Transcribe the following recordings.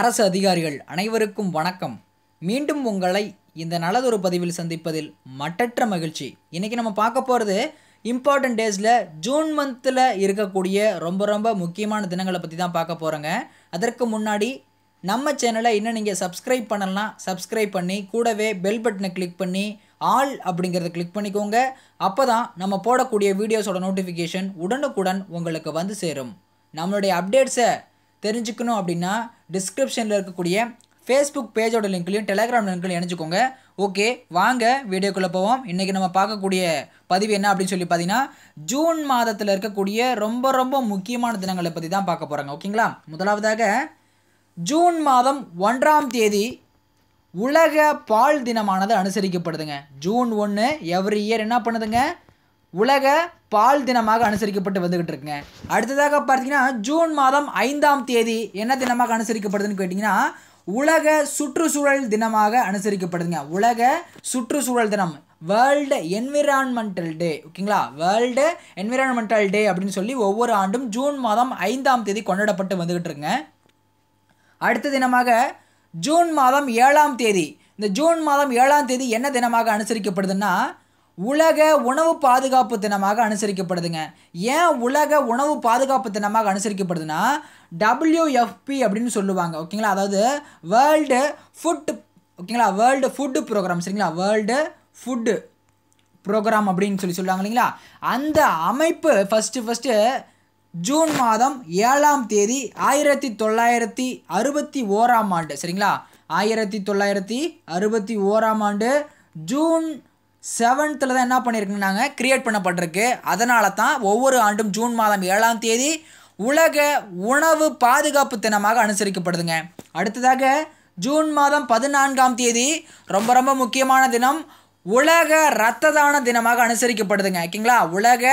அரசு அதிகாரிகள் அனைவருக்கும் வணக்கம் மீண்டும் உங்களை இந்த நல்லதொரு பதிவில் சந்திப்பதில் மட்டற்ற மகிழ்ச்சி இன்றைக்கி நம்ம பார்க்க போகிறது இம்பார்ட்டன்ட் டேஸில் ஜூன் மந்தில் இருக்கக்கூடிய ரொம்ப ரொம்ப முக்கியமான தினங்களை பற்றி தான் பார்க்க போகிறோங்க அதற்கு முன்னாடி நம்ம சேனலை இன்னும் நீங்கள் சப்ஸ்கிரைப் பண்ணலாம் சப்ஸ்கிரைப் பண்ணி கூடவே பெல் பட்டனை கிளிக் பண்ணி ஆல் அப்படிங்கிறத கிளிக் பண்ணிக்கோங்க அப்போ தான் நம்ம போடக்கூடிய வீடியோஸோட நோட்டிஃபிகேஷன் உடனுக்குடன் உங்களுக்கு வந்து சேரும் நம்மளுடைய அப்டேட்ஸை தெரிஞ்சுக்கணும் அப்படின்னா டிஸ்கிரிப்ஷனில் இருக்கக்கூடிய ஃபேஸ்புக் பேஜோட லிங்க்லையும் டெலகிராம் லிங்க்லையும் இணைஞ்சிக்கோங்க ஓகே வாங்க வீடியோக்குள்ளே போவோம் இன்றைக்கி நம்ம பார்க்கக்கூடிய பதிவு என்ன அப்படின்னு சொல்லி பார்த்தீங்கன்னா ஜூன் மாதத்தில் இருக்கக்கூடிய ரொம்ப ரொம்ப முக்கியமான தினங்களை பற்றி தான் பார்க்க போகிறாங்க ஓகேங்களா முதலாவதாக ஜூன் மாதம் ஒன்றாம் தேதி உலக பால் தினமானது அனுசரிக்கப்படுதுங்க ஜூன் ஒன்று எவ்ரி இயர் என்ன பண்ணுதுங்க உலக பால் தினமாக அனுசரிக்கப்பட்டு வந்துகிட்டு இருக்குங்க அடுத்ததாக பார்த்தீங்கன்னா ஜூன் மாதம் ஐந்தாம் தேதி என்ன தினமாக அனுசரிக்கப்படுதுன்னு கேட்டிங்கன்னா உலக சுற்றுச்சூழல் தினமாக அனுசரிக்கப்படுதுங்க உலக சுற்றுச்சூழல் தினம் வேர்ல்டு என்விரான்மெண்டல் டே ஓகேங்களா வேர்ல்டு என்விரான்மெண்டல் டே அப்படின்னு சொல்லி ஒவ்வொரு ஆண்டும் ஜூன் மாதம் ஐந்தாம் தேதி கொண்டாடப்பட்டு வந்துகிட்டு இருக்குங்க அடுத்த தினமாக ஜூன் மாதம் ஏழாம் தேதி இந்த ஜூன் மாதம் ஏழாம் தேதி என்ன தினமாக அனுசரிக்கப்படுதுன்னா உலக உணவு பாதுகாப்பு தினமாக அனுசரிக்கப்படுதுங்க ஏன் உலக உணவு பாதுகாப்பு தினமாக அனுசரிக்கப்படுதுன்னா டபிள்யூஎஃப்பி அப்படின்னு சொல்லுவாங்க ஓகேங்களா அதாவது வேர்ல்டு ஃபுட் ஓகேங்களா வேர்ல்டு ஃபுட்டு ப்ரோக்ராம் சரிங்களா வேர்ல்டு ஃபுட்டு ப்ரோக்ராம் அப்படின்னு சொல்லி சொல்லுவாங்க இல்லைங்களா அந்த அமைப்பு ஃபஸ்ட்டு ஃபஸ்ட்டு ஜூன் மாதம் ஏழாம் தேதி ஆயிரத்தி தொள்ளாயிரத்தி அறுபத்தி ஓராம் ஆண்டு சரிங்களா ஆயிரத்தி தொள்ளாயிரத்தி அறுபத்தி ஓராம் ஆண்டு ஜூன் செவன்த்தில் தான் என்ன பண்ணியிருக்குனாங்க கிரியேட் பண்ணப்பட்டிருக்கு அதனால தான் ஒவ்வொரு ஆண்டும் ஜூன் மாதம் ஏழாம் தேதி உலக உணவு பாதுகாப்பு தினமாக அனுசரிக்கப்படுதுங்க அடுத்ததாக ஜூன் மாதம் பதினான்காம் தேதி ரொம்ப ரொம்ப முக்கியமான தினம் உலக இரத்த தான தினமாக அனுசரிக்கப்படுதுங்க ஓகேங்களா உலக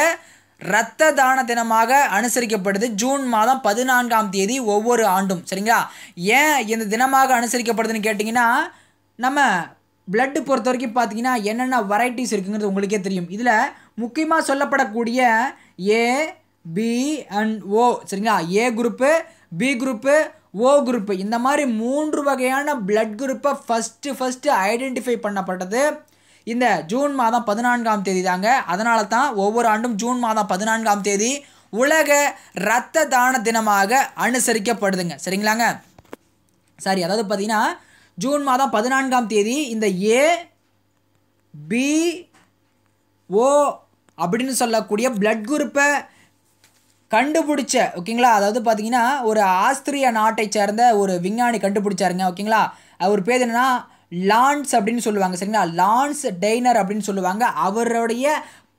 இரத்த தான தினமாக அனுசரிக்கப்படுது ஜூன் மாதம் பதினான்காம் தேதி ஒவ்வொரு ஆண்டும் சரிங்களா ஏன் இந்த தினமாக அனுசரிக்கப்படுதுன்னு கேட்டிங்கன்னா நம்ம பிளட்டு பொறுத்த வரைக்கும் பார்த்தீங்கன்னா என்னென்ன வெரைட்டிஸ் இருக்குங்கிறது உங்களுக்கே தெரியும் இதில் முக்கியமாக சொல்லப்படக்கூடிய ஏ பி அண்ட் ஓ சரிங்களா A group B group O group இந்த மாதிரி மூன்று வகையான பிளட் குரூப்பை ஃபஸ்ட்டு ஃபஸ்ட்டு ஐடென்டிஃபை பண்ணப்பட்டது இந்த ஜூன் மாதம் பதினான்காம் தேதி தாங்க அதனால தான் ஒவ்வொரு ஆண்டும் ஜூன் மாதம் பதினான்காம் தேதி உலக இரத்த தான தினமாக அனுசரிக்கப்படுதுங்க சரிங்களாங்க சரி அதாவது பார்த்தீங்கன்னா ஜூன் மாதம் பதினான்காம் தேதி இந்த ஏ பி ஓ அப்படின்னு சொல்லக்கூடிய பிளட் குரூப்பை கண்டுபிடிச்ச ஓகேங்களா அதாவது பார்த்தீங்கன்னா ஒரு ஆஸ்திரிய நாட்டை சேர்ந்த ஒரு விஞ்ஞானி கண்டுபிடிச்சாருங்க ஓகேங்களா அவர் பேர் என்னென்னா லான்ஸ் அப்படின்னு சொல்லுவாங்க சரிங்களா லான்ஸ் டெய்னர் அப்படின்னு சொல்லுவாங்க அவருடைய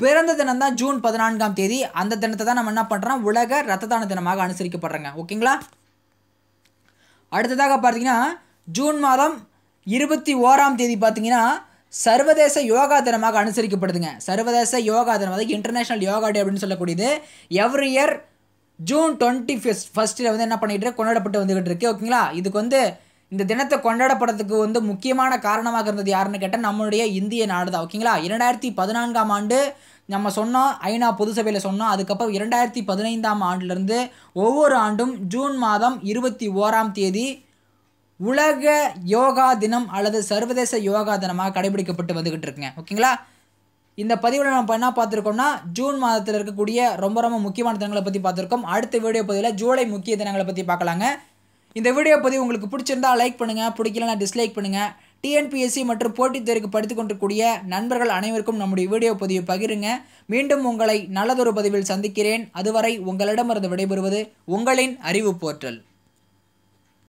பிறந்த தினம் தான் ஜூன் பதினான்காம் தேதி அந்த தினத்தை தான் நம்ம என்ன பண்ணுறோம் உலக ரத்த தான தினமாக அனுசரிக்கப்படுறோங்க ஓகேங்களா அடுத்ததாக பார்த்தீங்கன்னா ஜூன் மாதம் இருபத்தி ஓராம் தேதி பார்த்தீங்கன்னா சர்வதேச யோகா தினமாக அனுசரிக்கப்படுதுங்க சர்வதேச யோகா தினம் அதாவது இன்டர்நேஷ்னல் யோகா டே அப்படின்னு சொல்லக்கூடியது every year June twenty first ஃபஸ்ட்டில் வந்து என்ன பண்ணிகிட்டு கொண்டாடப்பட்டு வந்துக்கிட்டு இருக்கு ஓகேங்களா இதுக்கு வந்து இந்த தினத்தை கொண்டாடப்படுறதுக்கு வந்து முக்கியமான காரணமாக இருந்தது யாருன்னு கேட்டால் நம்மளுடைய இந்திய நாடு தான் ஓகேங்களா இரண்டாயிரத்தி பதினான்காம் ஆண்டு நம்ம சொன்னோம் ஐநா பொது சபையில் சொன்னோம் அதுக்கப்புறம் இரண்டாயிரத்தி பதினைந்தாம் ஆண்டுலேருந்து ஒவ்வொரு ஆண்டும் ஜூன் மாதம் இருபத்தி ஓராம் தேதி உலக யோகா தினம் அல்லது சர்வதேச யோகா தினமாக கடைபிடிக்கப்பட்டு வந்துக்கிட்டு இருக்குங்க ஓகேங்களா இந்த பதிவில் நம்ம என்ன பார்த்துருக்கோம்னா ஜூன் மாதத்தில் இருக்கக்கூடிய ரொம்ப ரொம்ப முக்கியமான தினங்களை பற்றி பார்த்துருக்கோம் அடுத்த வீடியோ பதிவில் ஜூலை முக்கிய தினங்களை பற்றி பார்க்கலாங்க இந்த வீடியோ பதிவு உங்களுக்கு பிடிச்சிருந்தா லைக் பண்ணுங்கள் பிடிக்கலன்னா டிஸ்லைக் பண்ணுங்கள் டிஎன்பிஎஸ்சி மற்றும் போட்டித் தேர்வுக்கு படித்து கொண்டிருக்கூடிய நண்பர்கள் அனைவருக்கும் நம்முடைய வீடியோ பதிவை பகிருங்க மீண்டும் உங்களை நல்லதொரு பதிவில் சந்திக்கிறேன் அதுவரை உங்களிடமிருந்து விடைபெறுவது உங்களின் அறிவு போர்ட்டல்